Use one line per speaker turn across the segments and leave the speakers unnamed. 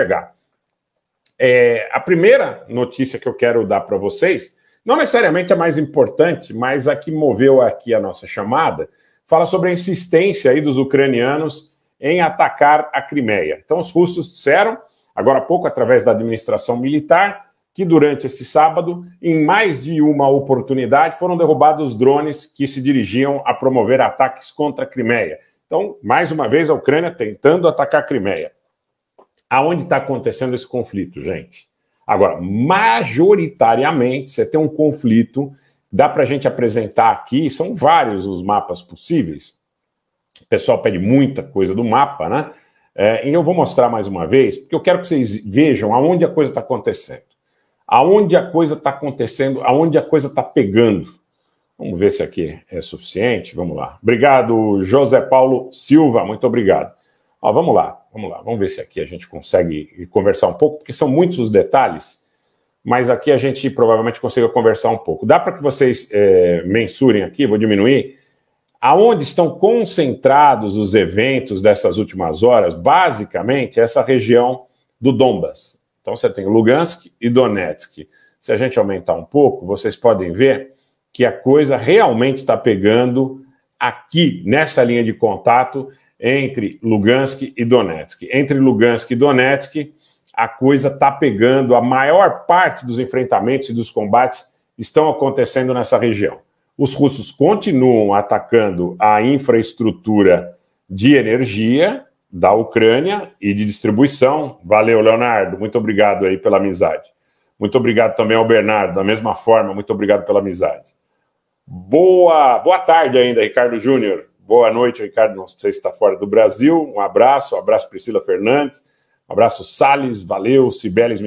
chegar. É, a primeira notícia que eu quero dar para vocês, não necessariamente a mais importante, mas a que moveu aqui a nossa chamada, fala sobre a insistência aí dos ucranianos em atacar a Crimeia. Então, os russos disseram, agora há pouco, através da administração militar, que durante esse sábado, em mais de uma oportunidade, foram derrubados drones que se dirigiam a promover ataques contra a Crimeia. Então, mais uma vez, a Ucrânia tentando atacar a Crimeia aonde está acontecendo esse conflito, gente. Agora, majoritariamente, você tem um conflito, dá para a gente apresentar aqui, são vários os mapas possíveis. O pessoal pede muita coisa do mapa, né? É, e eu vou mostrar mais uma vez, porque eu quero que vocês vejam aonde a coisa está acontecendo. Aonde a coisa está acontecendo, aonde a coisa está pegando. Vamos ver se aqui é suficiente. Vamos lá. Obrigado, José Paulo Silva. Muito obrigado. Ó, vamos lá, vamos lá, vamos ver se aqui a gente consegue conversar um pouco, porque são muitos os detalhes, mas aqui a gente provavelmente consiga conversar um pouco. Dá para que vocês é, mensurem aqui, vou diminuir, aonde estão concentrados os eventos dessas últimas horas, basicamente, essa região do Donbas. Então você tem Lugansk e Donetsk. Se a gente aumentar um pouco, vocês podem ver que a coisa realmente está pegando aqui, nessa linha de contato, entre Lugansk e Donetsk. Entre Lugansk e Donetsk, a coisa está pegando, a maior parte dos enfrentamentos e dos combates estão acontecendo nessa região. Os russos continuam atacando a infraestrutura de energia da Ucrânia e de distribuição. Valeu, Leonardo, muito obrigado aí pela amizade. Muito obrigado também ao Bernardo, da mesma forma, muito obrigado pela amizade. Boa, boa tarde ainda, Ricardo Júnior. Boa noite, Ricardo. Não sei se está fora do Brasil. Um abraço, um abraço, Priscila Fernandes. Um abraço, Salles, valeu, Sibelius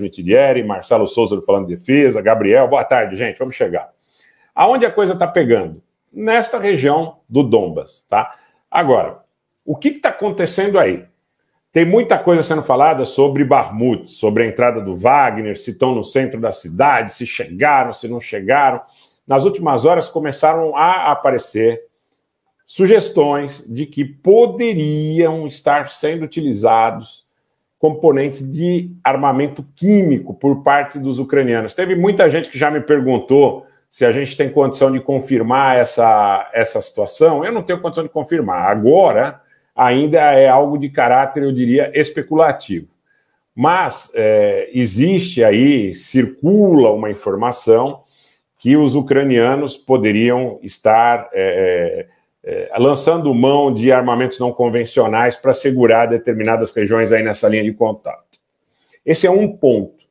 Mitidieri, Marcelo Souza falando de defesa, Gabriel. Boa tarde, gente. Vamos chegar. Aonde a coisa está pegando? Nesta região do Dombas, tá? Agora, o que está acontecendo aí? Tem muita coisa sendo falada sobre Barmut, sobre a entrada do Wagner, se estão no centro da cidade, se chegaram, se não chegaram. Nas últimas horas começaram a aparecer sugestões de que poderiam estar sendo utilizados componentes de armamento químico por parte dos ucranianos. Teve muita gente que já me perguntou se a gente tem condição de confirmar essa, essa situação. Eu não tenho condição de confirmar. Agora, ainda é algo de caráter, eu diria, especulativo. Mas é, existe aí, circula uma informação que os ucranianos poderiam estar é, é é, lançando mão de armamentos não convencionais para segurar determinadas regiões aí nessa linha de contato. Esse é um ponto.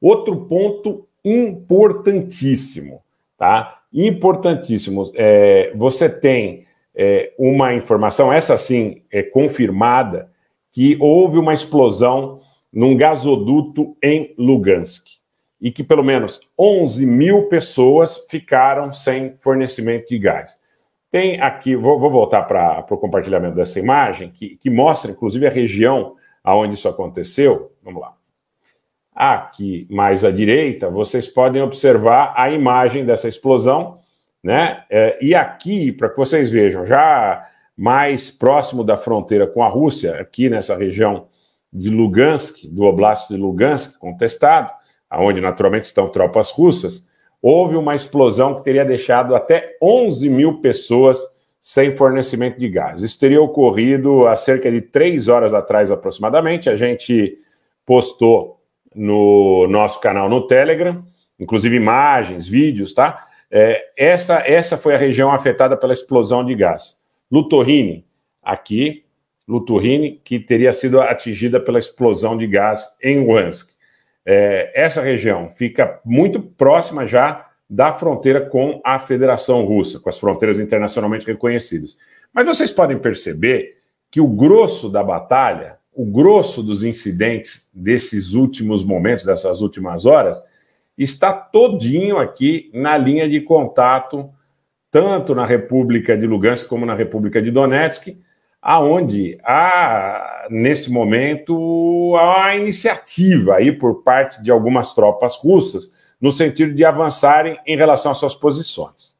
Outro ponto importantíssimo, tá? Importantíssimo. É, você tem é, uma informação, essa sim é confirmada, que houve uma explosão num gasoduto em Lugansk e que pelo menos 11 mil pessoas ficaram sem fornecimento de gás. Tem aqui, vou, vou voltar para o compartilhamento dessa imagem, que, que mostra inclusive a região aonde isso aconteceu. Vamos lá. Aqui mais à direita, vocês podem observar a imagem dessa explosão, né? É, e aqui, para que vocês vejam, já mais próximo da fronteira com a Rússia, aqui nessa região de Lugansk, do Oblast de Lugansk, contestado, aonde naturalmente estão tropas russas, houve uma explosão que teria deixado até 11 mil pessoas sem fornecimento de gás. Isso teria ocorrido há cerca de três horas atrás, aproximadamente. A gente postou no nosso canal no Telegram, inclusive imagens, vídeos, tá? É, essa, essa foi a região afetada pela explosão de gás. Lutorrini, aqui, Lutorrini, que teria sido atingida pela explosão de gás em Wansk. É, essa região fica muito próxima já da fronteira com a Federação Russa, com as fronteiras internacionalmente reconhecidas. Mas vocês podem perceber que o grosso da batalha, o grosso dos incidentes desses últimos momentos, dessas últimas horas, está todinho aqui na linha de contato, tanto na República de Lugansk como na República de Donetsk, aonde há, nesse momento, a iniciativa aí por parte de algumas tropas russas no sentido de avançarem em relação às suas posições.